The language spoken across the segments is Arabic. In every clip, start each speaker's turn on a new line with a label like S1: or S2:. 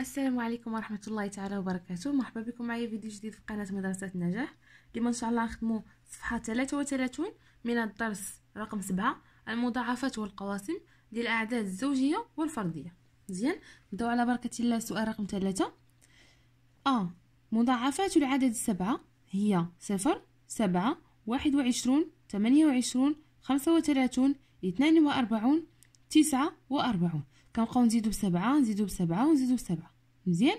S1: السلام عليكم ورحمة الله تعالى وبركاته مرحبا بكم معايا فيديو جديد في قناة مدرسة النجاح اليوم ان شاء الله نخدمو صفحة 33 من الدرس رقم سبعة المضاعفات والقواسم ديال الأعداد الزوجية والفردية مزيان نبداو على بركة الله السؤال رقم 3 أ آه، مضاعفات العدد السبعة هي صفر سبعة واحد وعشرون تمانية وعشرون خمسة وثلاثون اثنان وأربعون تسعة وأربعون كنبقاو نزيدو بسبعة نزيدو بسبعة ونزيدو بسبعة مزيان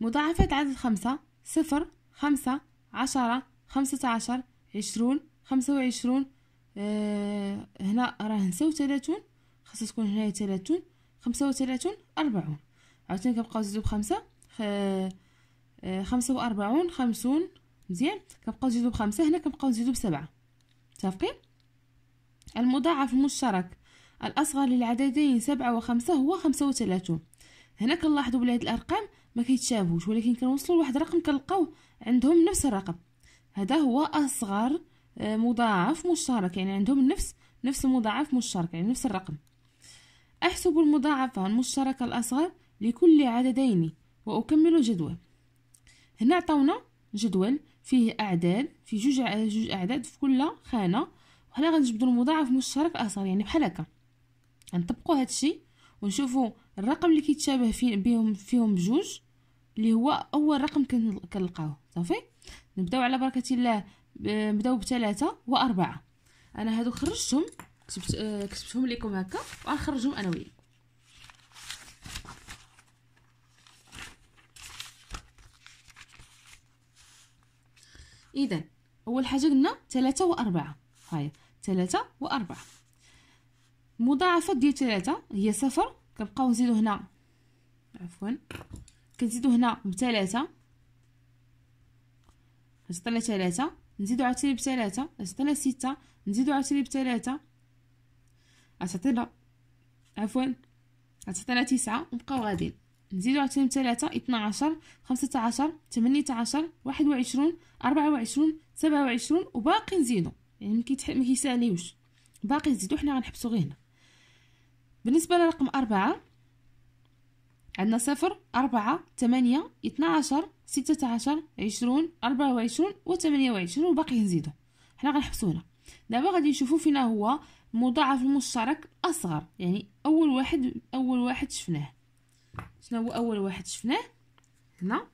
S1: مضاعفات عدد خمسة صفر خمسة عشرة خمسة عشر عشرون خمسة وعشرون آه هنا راه نساو تلاتون خاصها تكون هنايا تلاتون خمسة وتلاتون أربعون عاوتاني كنبقاو نزيدو بخمسة آه خمسة وأربعون خمسون مزيان كنبقاو نزيدو بخمسة هنا كنبقاو نزيدو بسبعة متفقين المضاعف المشترك الأصغر للعددين سبعة وخمسة هو خمسة وثلاثون هنا كنلاحظوا بلي هاد الأرقام ما كيتشابهوش ولكن كنوصلوا لواحد الرقم كنلقاو عندهم نفس الرقم هذا هو أصغر آه، مضاعف مشترك يعني عندهم نفس نفس المضاعف مشترك يعني نفس الرقم أحسب المضاعفة المشتركة الأصغر لكل عددين وأكمل جدول هنا عطاونا جدول فيه أعداد في جوج جوج أعداد في كل خانة وهنا غنجبدو المضاعف المشترك الأصغر يعني بحال هكا نطبقوا الشيء ونشوفوا الرقم اللي كيتشابه في بهم فيهم بجوج اللي هو اول رقم كنلقاوه صافي نبداو على بركه الله نبداو بثلاثه واربعه انا هادو خرجتهم كتبت آه، كتبتهم لكم هكا وغنخرجهم انا وياك اذا اول حاجه قلنا ثلاثة وأربعة هاي ثلاثة وأربعة مضاعفة ديال تلاتة هي صفر كنبقاو نزيدو هنا عفوا كنزيدو هنا بتلاتة غتعطينا تلاتة نزيدو عاوتاني بتلاتة غتعطينا ستة نزيدو عاوتاني بتلاتة غتعطينا عفوا غتعطينا تسعة ونبقاو غاديين نزيدو عاوتاني بتلاتة عشر خمسة عشر تمنية عشر واحد وعشرون أربعة وعشرون سبعة وعشرون وباقي نزيدو يعني مكيتح مكيساليوش باقي نزيدو حنا غنحبسو غير هنا بالنسبة لرقم أربعة عندنا صفر أربعة ثمانية اثنا عشر ستة عشر عشرون أربعة وعشرون وثمانية وعشرون وباقي نزيدو حنا غنحبسو هنا دابا غادي نشوفو فينا هو المضاعف المشترك أصغر يعني أول واحد أول واحد شفناه شنو هو أول واحد شفناه هنا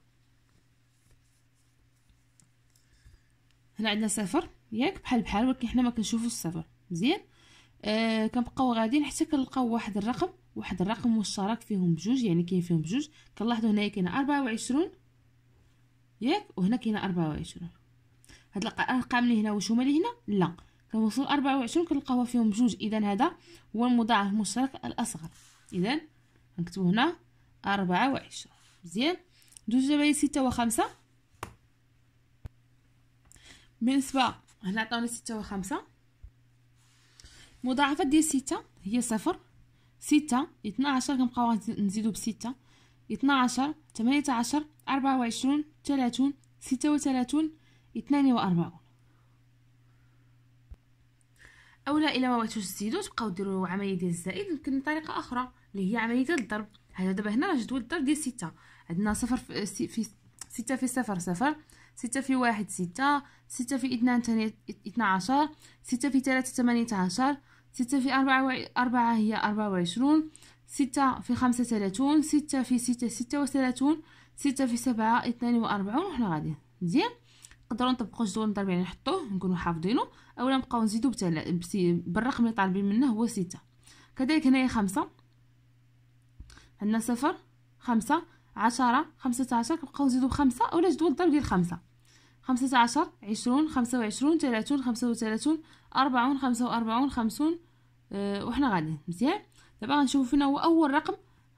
S1: هنا عندنا صفر ياك بحال بحال ولكن حنا مكنشوفو الصفر مزيان آه، كنبقاو غاديين حتى كنلقاو واحد الرقم واحد الرقم مشترك فيهم بجوج يعني كاين فيهم بجوج كنلاحظوا هنايا كاينه 24 ياك وهنا كاينه 24 هاد الارقام اللي هنا واش هما اللي هنا لا كنوصل 24 كنلقاوها فيهم بجوج اذا هذا هو المضاعف المشترك الاصغر اذا نكتبوا هنا 24 مزيان دوز دابا 6 و 5 بالنسبه هنا عطاونا 6 و 5 مضاعفات ديال ستة هي صفر ستة اثنا عشر كنبقاو نزيدو بستة اثنا عشر تمانية عشر أربعة وعشرون تلاتون ستة وتلاتون اثنان وأربعون اولا الا ما بغيتوش تزيدو تبقاو ديرو عمليه ديال الزائد يمكن بطريقه اخرى اللي هي عمليه ديال الضرب هذا دابا هنا راه جدول الضرب ديال ستة عندنا صفر في, ستة في صفر صفر ستة في واحد ستة ستة في اثنان اثنا عشر ستة في ثلاثة ثمانية عشر ستة في أربعة, و... أربعة هي أربعة وعشرون ستة في خمسة ثلاثون ستة في ستة ستة وثلاثون ستة في سبعة اثنان وأربعون وحنا غادي مزيان نقدرو نطبقو جدول الضرب يعني نحطوه نكونو حافظينو اولا نبقاو نزيدو بتل... بالرقم اللي طالبين منه هو ستة كذلك هنايا خمسة عندنا صفر خمسة عشرة خمسة عشر كنبقاو نزيدو بخمسة اولا جدول الضرب ديال خمسة خمسة عشر عشرون خمسة وعشرون تلاتون خمسة وتلاتون أربعون خمسة وأربعون خمسون أه وإحنا غاديين مزيان دابا غنشوفو فين هو أول رقم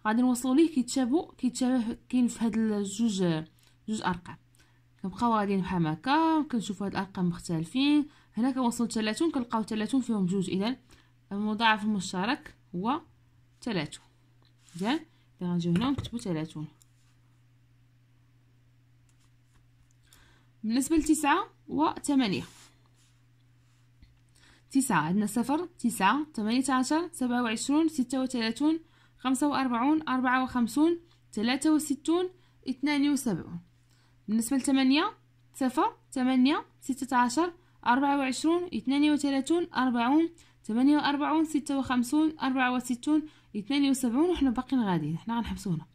S1: غادي نوصلو ليه كيتشابو كيتشابه كاين في هاد الجوج جوج أرقام كنبقاو غاديين بحال هكا كنشوفو هاد الأرقام مختلفين هنا كنوصل تلاتون كنلقاو تلاتون فيهم جوج إذا المضاعف المشترك هو تلاتون مزيان غنجيو هنا ونكتبو تلاتون بالنسبة لتسعة وثمانية تسعة عندنا صفر تسعة ثمانية عشر سبعة وعشرون ستة وثلاثون خمسة وأربعون أربعة وخمسون ثلاثة وستون اثنان وسبعون بالنسبة لثمانية صفر ثمانية ستة عشر أربعة وعشرون اثنان وثلاثون أربعون ثمانية وأربعون ستة وخمسون أربعة وستون اثنان وسبعون وحنا باقيين غاديين حنا غنحبسو هنا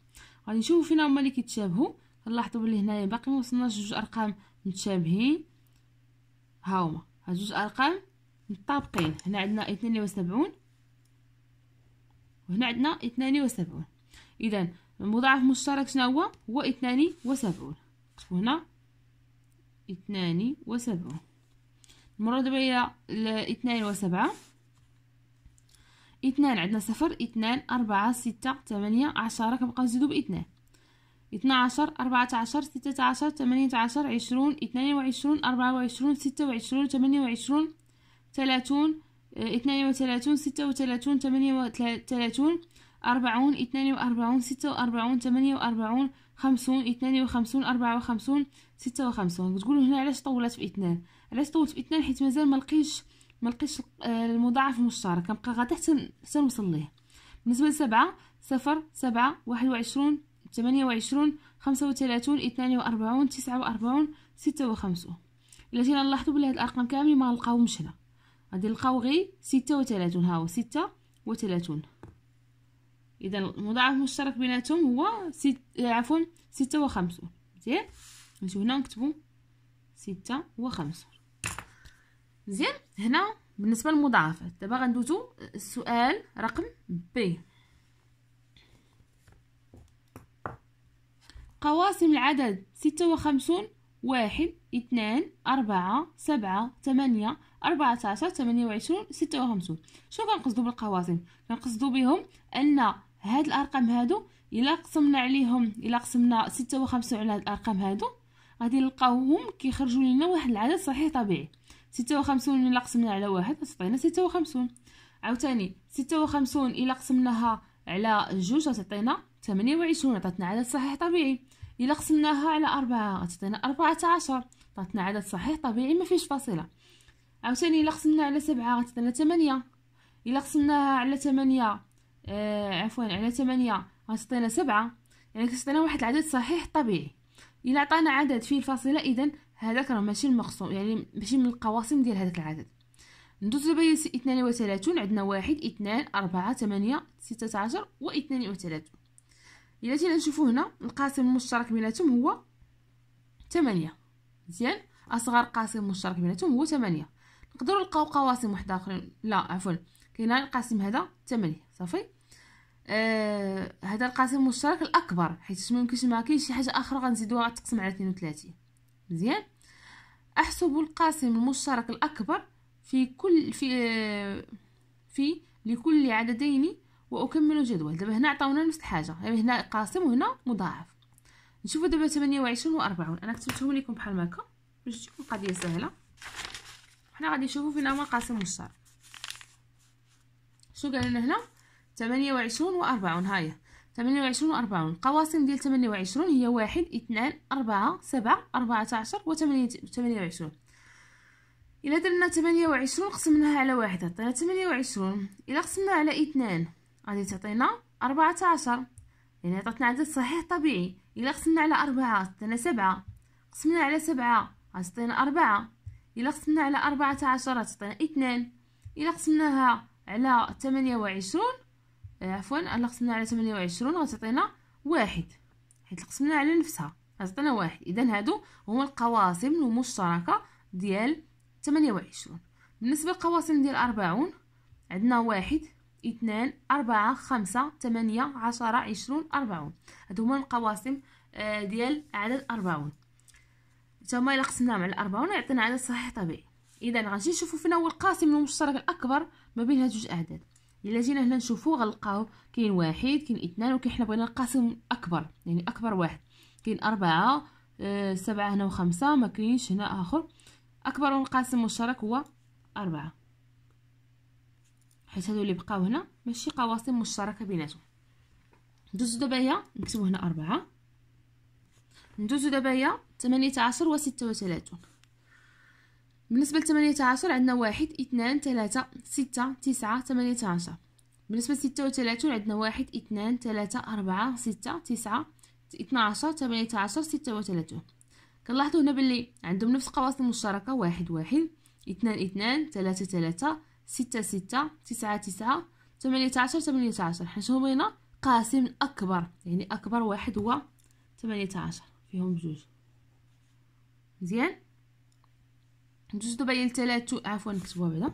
S1: غادي نشوفو فينا هما اللي كيتشابهو غنلاحظو بلي هنايا باقي موصلناش جوج ارقام متشابهين هاهما هاد جوج ارقام متطابقين هنا عندنا 72 وسبعون وهنا عندنا اثنان وسبعون اذا المضاعف المشترك شنو هو هو اثنان وسبعون هنا اثنان وسبعون المره دابا هي اثنان وسبعه اثنان عندنا صفر اثنان اربعة ستة ثمانية عشرة كنبقاو نزيدو باثنان 12 14 16 18 20 22 24 26 28 30 32 وثلاثون ستة وثلاثون ثمانية وثلاثون 48 50 52 ستة 56 ثمانية آه، خمسون وخمسون وخمسون ستة وخمسون تقولوا هنا علاش طولت في اثنان علاش طولت في اثنان حيت مازال ما لقيتش آه، المضاعف المشترك كنبقى غادي حتى حتى نوصل ليه بالنسبة لسبعة صفر سبعة واحد وعشرون ثمانية وعشرون خمسة وثلاثون اثنان وأربعون تسعة وأربعون ستة وخمسون إلا جينا نلاحظو بلي هاد الأرقام كاملين ما غنلقاوهمش هنا غادي نلقاو غي ستة وثلاثون هاهو ستة وثلاثون إذا المضاعف المشترك بيناتهم هو ست آه، عفوا ستة وخمسون مزيان نجيو هنا نكتبو ستة وخمسون مزيان هنا بالنسبة للمضاعفات دابا غندوزو السؤال رقم بي قواسم العدد ستة وخمسون واحد اثنان أربعة سبعة ثمانية أربعة عشر ثمانية وعشرون ستة وخمسون شنو كنقصدو بالقواسم كنقصدو بهم أن هاد الأرقام هادو إلا قسمنا عليهم إلا قسمنا ستة وخمسون على هاد الأرقام هادو غادي نلقاوهم كيخرجوا لنا واحد العدد صحيح طبيعي ستة وخمسون إلا قسمنا على واحد غتعطينا ستة وخمسون عاوتاني ستة وخمسون إلا قسمناها على جوج غتعطينا ثمانية وعشرون عطاتنا عدد صحيح طبيعي الا قسمناها على أربعة غتعطينا أربعة عشر تعطينا عدد صحيح طبيعي ما فيش فاصله عاوتاني الا قسمناها على سبعة غتعطينا ثمانية الا قسمناها على ثمانية آه عفوا على ثمانية غتعطينا سبعة يعني كتعطينا واحد العدد صحيح طبيعي الا عطانا عدد فيه الفاصله اذا هذاك راه ماشي المقسوم يعني ماشي من القواسم ديال هذاك العدد ندوز دابا اثنان وثلاثون عندنا واحد اثنان أربعة ثمانية ستة عشر واثنان وثلاثون الا جينا نشوفو هنا القاسم المشترك بيناتهم هو 8 مزيان اصغر قاسم مشترك بيناتهم هو 8 نقدروا نلقاو قواسم وحده اخرى لا عفوا كاين القاسم هذا 8 صافي آه هذا القاسم المشترك الاكبر حيت ما يمكنش ما كاين شي حاجه اخرى غنزيدوها تقسم على 32 مزيان احسب القاسم المشترك الاكبر في كل في آه في لكل عددين واكمل الجدول دابا هنا عطاونا نفس الحاجه يعني هنا قاسم وهنا مضاعف نشوفوا دابا 28 و40 انا كتبتهم لكم بحال هكا باش تكون القضيه سهله حنا غادي نشوفوا فين هما القاسم والشرط شنو قال لنا هنا 28 و40 هاهي 28 و40 قواسم ديال 28 هي واحد اثنان أربعة سبعة أربعة عشر و 28 إلا درنا 28 قسمناها على واحد عطينا 28 إلا قسمناها على اثنان غادي تعطينا 14 يعني عطاتنا عدد صحيح طبيعي إلا قسمنا على أربعة عطاتنا سبعة قسمنا على سبعة غتعطينا أربعة إلا قسمنا على 14 غتعطينا اثنان إلا قسمناها على 28 وعشرون آه، عفوا إلا قسمنا على 28 وعشرون غتعطينا واحد حيت قسمنا على نفسها غتعطينا واحد إذا هادو هما القواسم المشتركة ديال 28 وعشرون بالنسبة للقواسم ديال أربعون عندنا واحد اثنان أربعة خمسة ثمانية عشرة عشرون أربعون هادو آه، هما القواسم ديال عدد أربعون تما إلا قسمناهم على أربعون يعطينا عدد صحيح طبيعي إذا غنجي نشوفو فين هو القاسم المشترك الأكبر ما بين هاد جوج أعداد إلا جينا هنا نشوفو غنلقاو كاين واحد كاين اثنان وكاين حنا بغينا القاسم الأكبر يعني أكبر واحد كاين أربعة آه، سبعة هنا وخمسة ما كاينش هنا آخر أكبر القاسم المشترك هو أربعة حيت هادو اللي بقاو هنا ماشي قواسم مشتركه بيناتهم ندوزو دابا نكتبو هنا أربعة ندوزو دابا تمانية عشر وستة وثلاثون بالنسبة لتمانية عشر عندنا واحد اثنان ثلاثة ستة تسعة تمانية عشر بالنسبة لستة وثلاثون عندنا واحد اثنان ثلاثة أربعة ستة تسعة اثنا عشر تمانية عشر ستة وثلاثون كنلاحظو هنا بلي عندهم نفس القواسم المشتركة واحد واحد اثنان اثنان ثلاثة ثلاثة ستة ستة تسعة تسعة ثمانية عشر ثمانية عشر حيت هما قاسم أكبر يعني أكبر واحد هو ثمانية عشر فيهم جوج مزيان جوج دابا هي تلاتو عفوا نكتبوها بعدا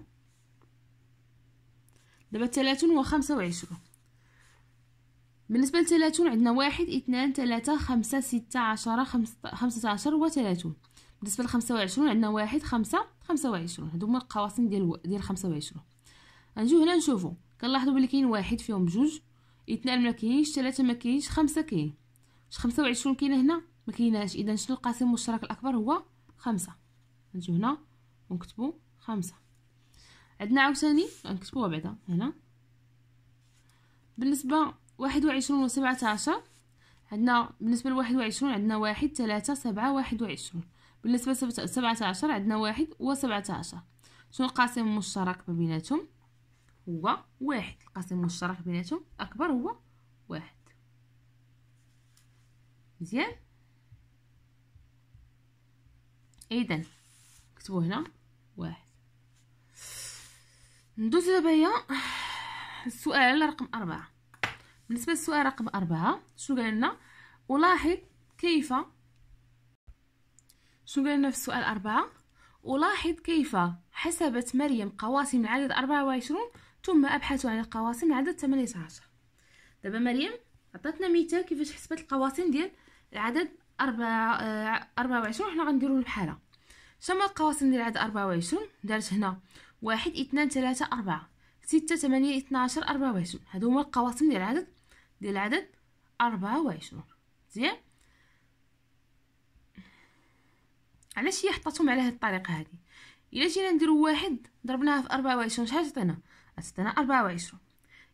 S1: دابا تلاتون هو خمسة وعشرون بالنسبة لتلاتون عندنا واحد اثنان ثلاثة خمسة ستة عشرة خمسة عشر وتلاتون بالنسبه ل 25 عندنا واحد خمسة خمسة وعشرون هادو هما القواسم ديال ديال خمسة وعشرون غنجيو هنا نشوفو كنلاحظو بلي كاين واحد فيهم جوج اثنان ما كاينش ثلاثه ما كاينش خمسه كاين واش 25 كاينه هنا ما كايناش اذا شنو القاسم المشترك الاكبر هو خمسة نجيو هنا ونكتبو خمسة عندنا عاوتاني غنكتبوها بعدا هنا بالنسبه واحد وعشرون وسبعة عشر عندنا بالنسبه لواحد وعشرون عندنا واحد ثلاثة سبعة واحد وعشرون بالنسبة لسبعة عشر عندنا واحد وسبعة عشر شنو القاسم المشترك ما بيناتهم هو واحد القاسم المشترك بيناتهم أكبر هو واحد مزيان إذا كتبوا هنا واحد ندوز دابا هي السؤال رقم أربعة بالنسبة للسؤال رقم أربعة شنو قال لنا ألاحظ كيف شنو لنا في السؤال أربعة ألاحظ كيف حسبت مريم قواسم عدد أربعة وعشرون ثم أبحث عن القواسم عدد ثمانية عشر دابا مريم عطاتنا مثال كيفاش حسبت القواسم ديال العدد أربعة آه، أربعة وعشرون حنا غنديرو بحالها شما القواسم ديال العدد أربعة وعشرون دارت هنا واحد اثنان ثلاثة أربعة ستة ثمانية اثناشر أربعة وعشرون هادو هما القواسم ديال العدد ديال العدد أربعة وعشرون مزيان علاش هي حطاتهم على هاد الطريقه هادي الا جينا نديرو واحد ضربناها في 24 شحال عطينا عطينا 24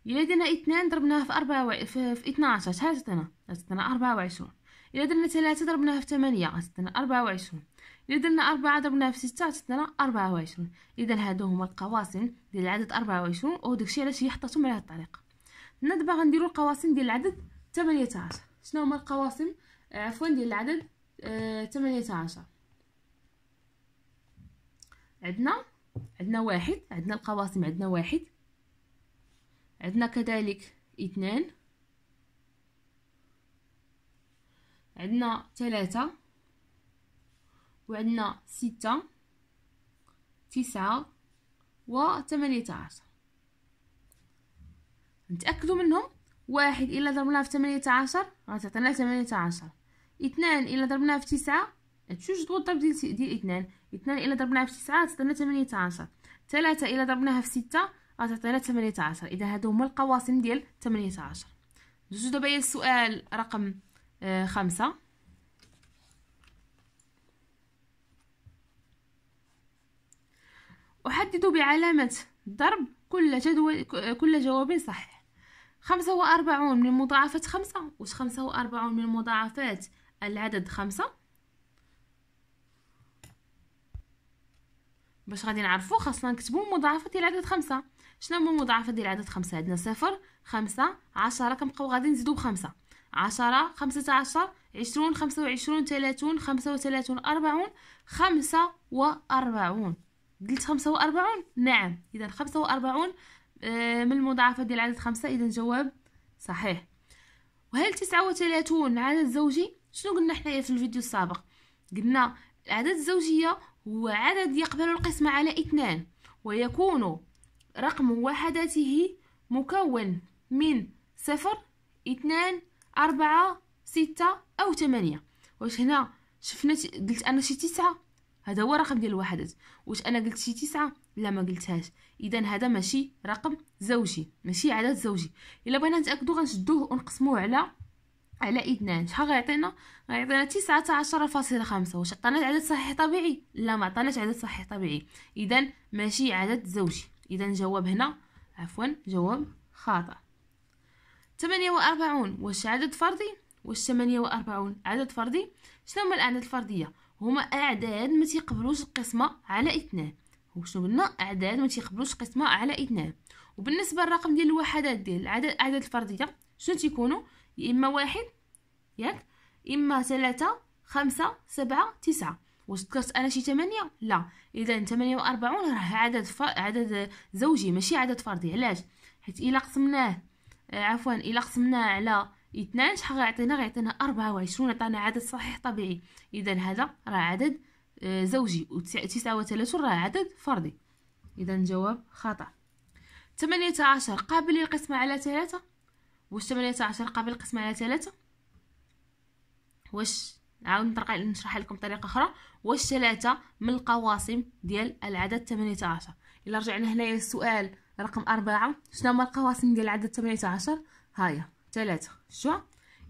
S1: الا درنا اثنان ضربناها في 4 و... في... 12 شحال عطينا عطينا 24 الا درنا ثلاثه ضربناها في 8 عطينا 24 الا درنا 4 ضربناها في 6 عطينا 24 اذا هادو هما القواسم ديال العدد 24 وداكشي علاش هي حطاتهم على هاد الطريقه دابا غنديرو القواسم ديال العدد 18 شنو هما القواسم آه، عفوا ديال العدد 18 آه، عندنا عندنا واحد عندنا القواسم عندنا واحد عندنا كذلك اثنان عندنا ثلاثة وعندنا ستة تسعة وثمانية عشر نتأكدوا منهم واحد إلا ضربناه في ثمانية عشر غتعطينا ثمانية عشر اثنان إلا ضربناه في تسعة هادشي جوج ضرب ديال ديال اثنان اثنان إلا ضربناها نعم في تسعة تعطينا ثمانية عشر ثلاثة إلا ضربناها نعم في ستة غتعطينا ثمانية عشر إذا هادو هما القواسم ديال ثمانية عشر ندوزو دابا إلى السؤال آه، رقم آه خمسة أحدد بعلامة ضرب كل جدول كل جواب صحيح خمسة وأربعون من مضاعفة خمسة وش خمسة وأربعون من مضاعفات العدد خمسة باش غادي نعرفو خاصنا نكتبو مضاعفة ديال عدد خمسة شنو هما مضاعفة ديال عدد خمسة عندنا صفر خمسة عشرة كنبقاو غادي نزيدو بخمسة عشرة خمسة عشر عشرون خمسة وعشرون تلاتون خمسة وتلاتون أربعون خمسة وأربعون قلت خمسة وأربعون نعم إذا خمسة وأربعون آه، من المضاعفة ديال عدد خمسة إذا جواب صحيح وهل تسعة وتلاتون عدد زوجي شنو قلنا حنايا في الفيديو السابق قلنا العدد الزوجية وعدد يقبل القسمة على اثنان ويكون رقم وحداته مكون من صفر اثنان أربعة ستة أو ثمانية واش هنا شفنا قلت أنا شي تسعة هذا هو رقم ديال الوحدات واش أنا قلت شي تسعة لا ما قلتهاش إذا هذا ماشي رقم زوجي ماشي عدد زوجي إلا بغينا نتأكدو غنشدوه ونقسموه على على اثنان شحال غيعطينا غيعطينا تسعة عشرة فاصلة خمسة واش عطانا عدد صحيح طبيعي لا ما عطاناش عدد صحيح طبيعي اذا ماشي عدد زوجي اذا جواب هنا عفوا جواب خاطئ ثمانية وأربعون واش عدد فردي واش ثمانية وأربعون عدد فردي شنو هما الأعداد الفردية هما أعداد ما تيقبلوش القسمة على اثنان وشنو قلنا أعداد ما تيقبلوش القسمة على اثنان وبالنسبة للرقم ديال الوحدات ديال العدد الأعداد الفردية شنو تيكونوا يا إما واحد ياك إما ثلاثة خمسة سبعة تسعة واش ذكرت أنا شي ثمانية لا إذا ثمانية وأربعون راه عدد ف... عدد زوجي ماشي عدد فردي علاش حيت إلا قسمناه آه، عفوا إلا قسمناه على اثنان شحال غيعطينا غيعطينا أربعة وعشرون عطانا عدد صحيح طبيعي إذا هذا راه عدد آه، زوجي وتسعة وثلاثون راه عدد فردي إذا جواب خطأ ثمانية عشر قابل للقسمة على ثلاثة واش 18 قابل للقسمة على 3 واش عاود نطرق نشرح لكم طريقه اخرى واش 3 من القواسم ديال العدد 18 الا رجعنا هنايا للسؤال رقم 4 شنو هما القواسم ديال العدد 18 هايا 3 شو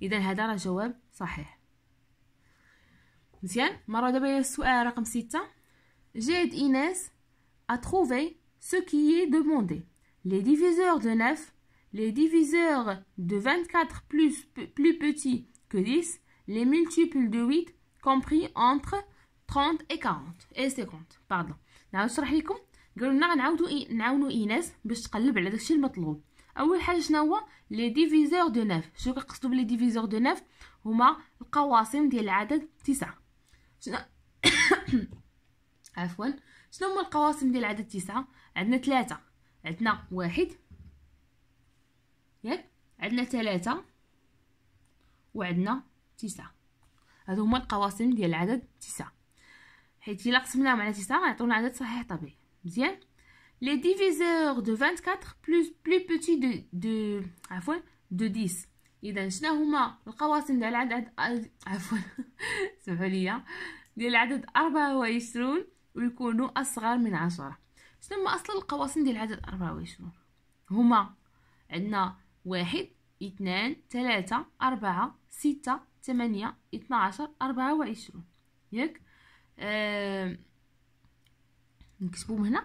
S1: اذا هذا راه جواب صحيح مزيان مرة دابا السؤال رقم 6 جيد إيناس ا تروفي سو كي est demandé. لي ديفيزور دو 9 Les diviseurs de 24 plus, plus petits que 10, les multiples de 8 compris entre 30 et 40 et 50 pardon نعاود نشرح vous قلنا نعاودو نعاونو ايناس باش تقلب على داكشي اول حاجه شنو هو لي ديفيزور دو نوف شنو كنقصدو بلي ديفيزور دو نوف هما القواسم ديال العدد تسعة شنو عفوا شنو هما القواسم ديال العدد تسعة عندنا ثلاثة عندنا واحد ياك عندنا ثلاثة وعندنا تسعة هادو هما القواسم ديال العدد تسعة حيت الا قسمناهم على تسعة غيعطيونا عدد صحيح طبيعي مزيان لي ديفيزور دو 24 بلوس بلو بوتي دو دو عفوا دو 10 اذا شنو هما القواسم ديال العدد عفوا سمحوا لي ديال العدد 24 ويكونوا اصغر من 10 شنو هما اصلا القواسم ديال العدد 24 هما عندنا واحد اثنان ثلاثة أربعة ستة ثمانية اثنى عشر أربعة وعشرون ياك آه نكتبهم هنا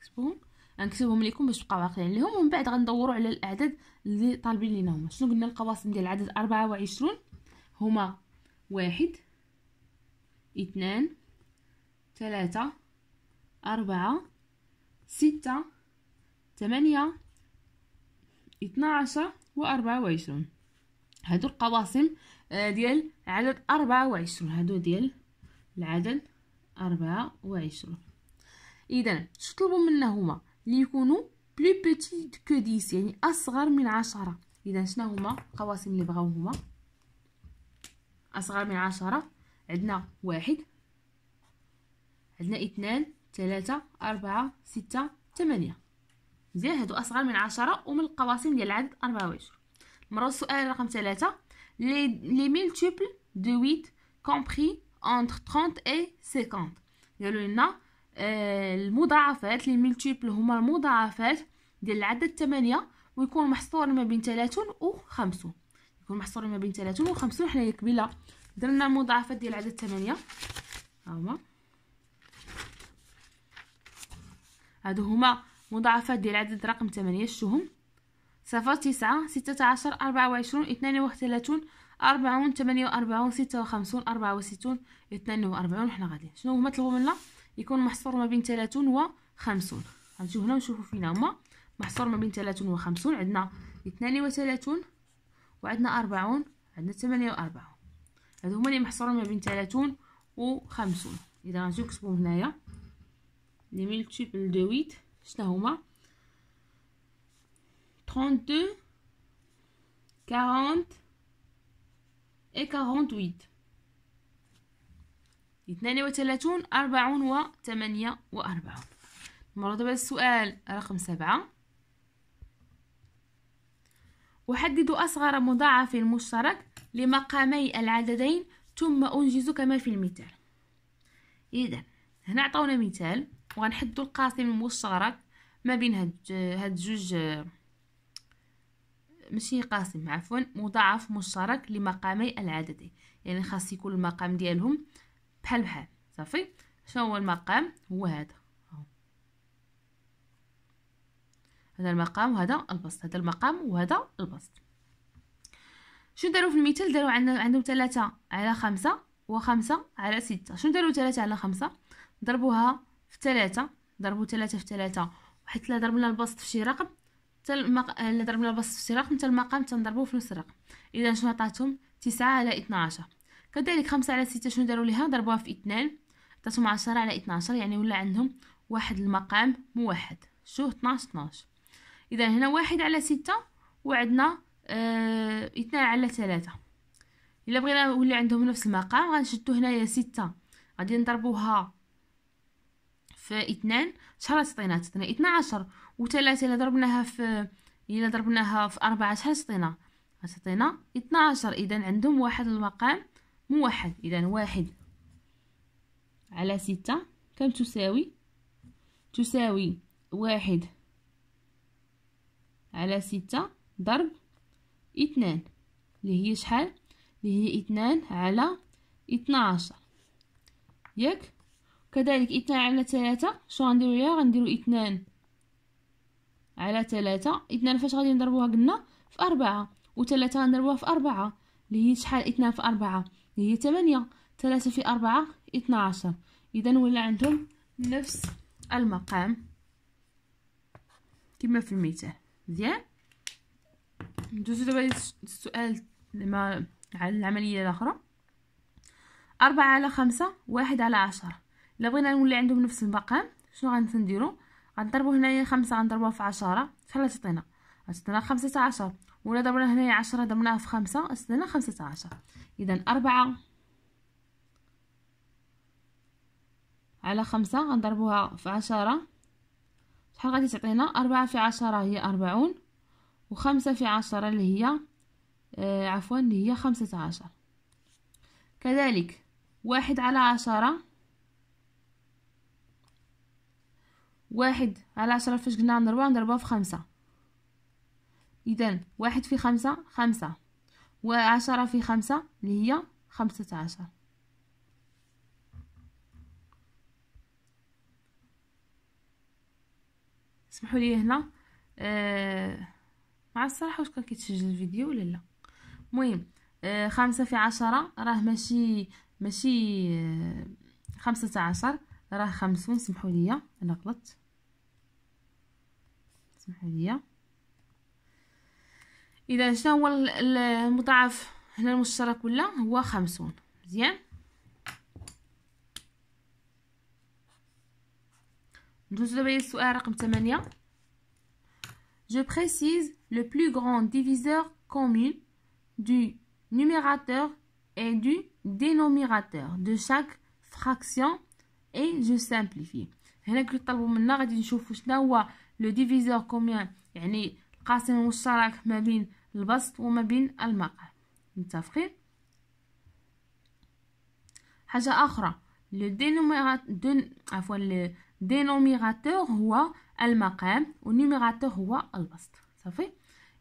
S1: نكتبهم غنكتبهم لكم باش تبقاو عاقلين لهم ومن بعد غندورو على الاعداد اللي طالبين لينا هما شنو قلنا القواسم ديال العدد أربعة وعشرون هما واحد اثنان ثلاثة أربعة ستة ثمانية 12 و24 هادو القواسم آه، ديال عدد 24 هادو ديال العدد 24 اذا شنو طلبوا منا هما اللي يكونوا بلو بيتي كو 10 يعني اصغر من 10 اذا شنو هما القواسم اللي بغاو هما اصغر من 10 عندنا واحد عندنا اثنان ثلاثة أربعة ستة ثمانية هادو أصغر من عشرة ومن القواسم ديال العدد أربعة وعشرين مرة السؤال رقم ثلاثة لي ميلتوبل دو ويت كومبري انتر 30 اي 50 قالوا لنا آه المضاعفات لي ميلتوبل هما المضاعفات ديال العدد 8 ويكون محصور ما بين و 50 يكون محصور ما بين و 50 حنايا قبيله درنا المضاعفات ديال العدد ها هما هادو هما مضاعفات ديال عدد رقم ثمانية الشهم صفر تسعة ستة عشر أربعة وعشرون اثنان وثلاثون أربعون ثمانية وأربعون ستة وخمسون أربعة وستون اثنان وأربعون حنا غادي شنو هما من منا يكون محصور ما بين ثلاثون وخمسون غنجيو هنا ونشوفو فينا هما محصور ما بين ثلاثون وخمسون عندنا اثنان وثلاثون وعندنا أربعون عندنا ثمانية وأربعون هادو هما لي محصورين ما بين ثلاثون وخمسون إذا غنجيو نكتبو هنايا لي ميلتيبل دو ويت شنو هما 32 40 و 48 32 40 و 48 السؤال رقم 7 أحدد أصغر مضاعف مشترك لمقامي العددين ثم أنجز كما في المثال إذا هنا عطاونا مثال وغنحدو القاسم المشترك ما بين هاد هاد جوج ماشي قاسم عفوا مضاعف مشترك لمقامي العددي يعني خاص يكون المقام ديالهم بحال بحال صافي شنو هو المقام هو هذا هذا المقام وهذا البسط هذا المقام وهذا البسط شنو داروا في المثال داروا عندهم عندهم 3 على 5 و5 على 6 شنو داروا 3 على 5 ضربوها في ثلاثة ضربوا ثلاثة في ثلاثة وحيت لا ضربنا البسط في شي رقم حتى المق... لا ضربنا البسط في شي رقم حتى المقام تنضربوه في نفس الرقم اذا شنو عطاتهم تسعة على 12 كذلك خمسة على ستة شنو داروا ليها ضربوها في اثنان عطاتهم عشرة على 12 يعني ولا عندهم واحد المقام موحد شو 12 12 اذا هنا واحد على ستة وعندنا اه اثنان على ثلاثة الا بغينا يولي عندهم نفس المقام غنشدو هنايا ستة غادي نضربوها في اثنان شحال عطينا عطينا اثنا عشر وثلاثة إلا ضربناها في إلا ضربناها في أربعة شحال عطينا عطينا اثنا عشر إذا عندهم واحد المقام موحد إذا واحد على ستة كم تساوي تساوي واحد على ستة ضرب اثنان اللي هي شحال اللي هي اثنان على اثنا عشر ياك كذلك اثنان على ثلاثة شنو غنديرو ليها غنديرو اثنان على ثلاثة اثنان فاش غادي نضربوها قلنا في أربعة وثلاثة غنضربوها في أربعة اللي هي شحال اثنان في أربعة اللي هي ثمانية ثلاثة في أربعة اثنا عشر إذا ولا عندهم نفس المقام كما في المثال مزيان ندوزو دابا السؤال مع العملية الأخرى أربعة على خمسة واحد على عشرة الا بغينا نولي عندهم نفس المقام شنو غنديرو غنضربو هنايا خمسة غنضربوها في عشرة شحال غتعطينا غتعطينا خمسة عشر ولا ضربنا هنايا عشرة ضربناها في خمسة غتعطينا خمسة عشر اذا أربعة على خمسة غنضربوها في عشرة شحال غادي تعطينا أربعة في عشرة هي أربعون وخمسة في عشرة اللي هي آه عفوا اللي هي خمسة عشر كذلك واحد على عشرة واحد على عشرة فاش قلنا نضربوها نضربوها في خمسة إذا واحد في خمسة خمسة وعشرة في خمسة اللي هي خمسة عشر اسمحوا لي هنا آه، مع الصراحة واش كان كيتسجل الفيديو ولا لا المهم آه، خمسة في عشرة راه ماشي ماشي آه، خمسة عشر راه خمسون سمحوا لي انا غلطت اسمحوا لي اذا شنو هو المضاعف هنا المشترك ولا هو خمسون مزيان ندوزو دابا للسؤال رقم 8 Je précise le plus grand diviseur commun du numérateur et du dénominateur de chaque fraction et je simplifie هنا كيطلبوا منا غادي نشوفوا شنو هو لو ديفيزور كوميان يعني القاسم المشترك ما بين البسط وما بين المقام متفقين حاجة أخرى لو دينوميراتور عفوا دينوميراتور هو المقام والنيميراتور هو البسط صافي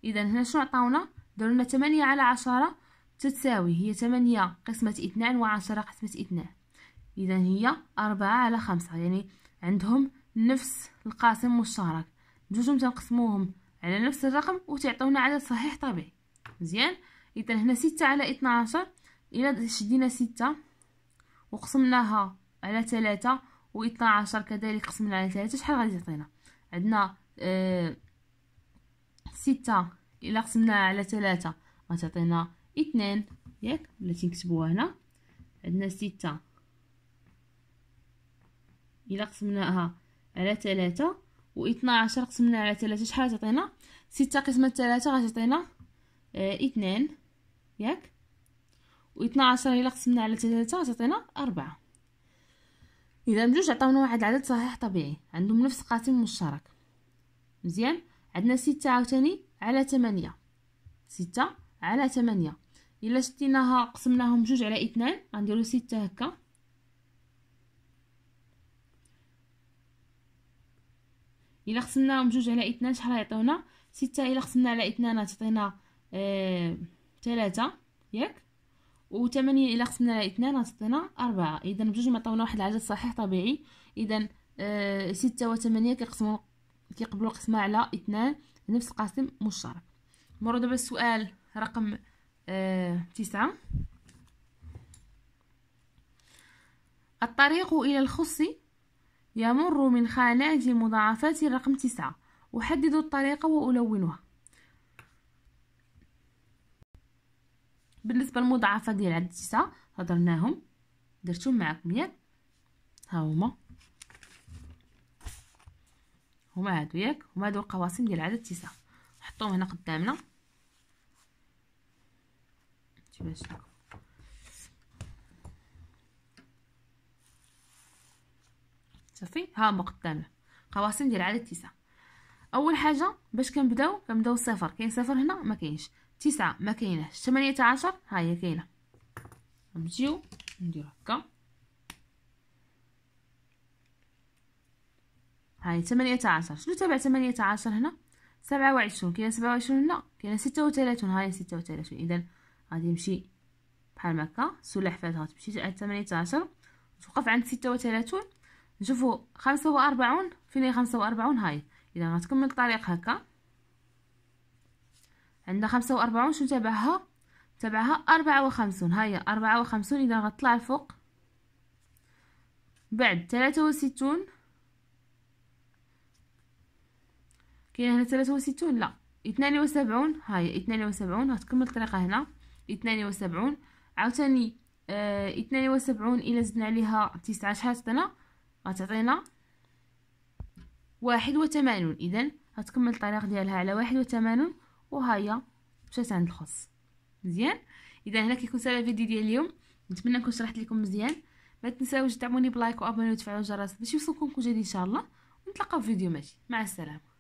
S1: إذا هنا شنو عطاونا دارولنا تمانية على عشرة تتساوي هي تمانية قسمة اثنان وعشرة قسمة اثنان إذا هي أربعة على خمسة يعني عندهم نفس القاسم المشترك جوجهم تنقسموهم على نفس الرقم وتعطيونا عدد صحيح طبيعي مزيان اذا هنا ستة على اثناشر الى شدينا ستة وقسمناها على ثلاثة و عشر كذلك قسمنا على ثلاثة شحال غادي تعطينا عندنا آه ستة الى قسمناها على ثلاثة غتعطينا اثنان ياك بلاتي نكتبوها هنا عندنا ستة الى قسمناها على ثلاثة و12 قسمنا على 3 شحال تعطينا 6 قسمة 3 غتعطينا آه، اثنان ياك و12 الا قسمنا على 3 غتعطينا 4 اذا بجوج عطاونا واحد العدد صحيح طبيعي عندهم نفس قاسم مشترك مزيان عندنا 6 عاوتاني على 8 6 على 8 الا شتيناها قسمناهم بجوج على اثنان غنديرو 6 هكا الا خصناهم جوج على اثنان شحال يعطيونا ستة الا خصمنا على اثنان تعطينا آه ثلاثة ياك وثمانية الا خصمنا على اثنان غتعطينا أربعة اذا بجوج ما عطاونا واحد العدد صحيح طبيعي اذا آه ستة وثمانية كيقسموا كيقبلوا القسمة على اثنان نفس القاسم مشترك مرة دابا السؤال رقم آه تسعة الطريق إلى الخصي يمر من خانات المضاعفات الرقم تسعة أحدد الطريقة وألونها بالنسبة للمضاعفة ديال عدد تسعة هضرناهم درتهم معكم ياك ها هما هما هادو ياك هما هادو القواسم ديال عدد تسعة نحطوهم هنا قدامنا باش ناخد صافي ها هما قدامه قواسم ديال عدد تسعة اول حاجه باش كنبداو كنبداو صفر كاين صفر هنا ما كاينش تسعة ما كايناش 18 ها هي كاينه نمشيو نديرو هكا تمنية 18 شنو تبع 18 هنا 27 سبعة 27 هنا كاينه 36 ستة 36 اذا غادي نمشي بحال هكا سلحفاتها تمشي تمنية 18 توقف عند 36 نشوفوا خمسة وأربعون فين هي خمسة وأربعون هاي إذا غتكمل الطريق هكا عندنا خمسة وأربعون شنو تبعها تبعها أربعة وخمسون هاي أربعة وخمسون إذا غطلع لفوق بعد ثلاثة وستون كاين هنا ثلاثة وستون لا اثنان وسبعون هاي اثنان وسبعون غتكمل الطريقة هنا اثنان وسبعون عاوتاني آه، اثنان وسبعون إلا زدنا عليها تسعة شحال عطينا غتعطينا واحد وثمانون إذن غتكمل الطريق ديالها على واحد وثمانون وها هي مشات عند الخص مزيان إذا هنا كيكون سالا الفيديو ديال اليوم نتمنى نكون شرحت لكم مزيان ما تنساوش تدعموني بلايك وابوني وتفعلوا الجرس باش يوصلكم كل جديد ان شاء الله ونتلاقاو في فيديو ماشي مع السلامه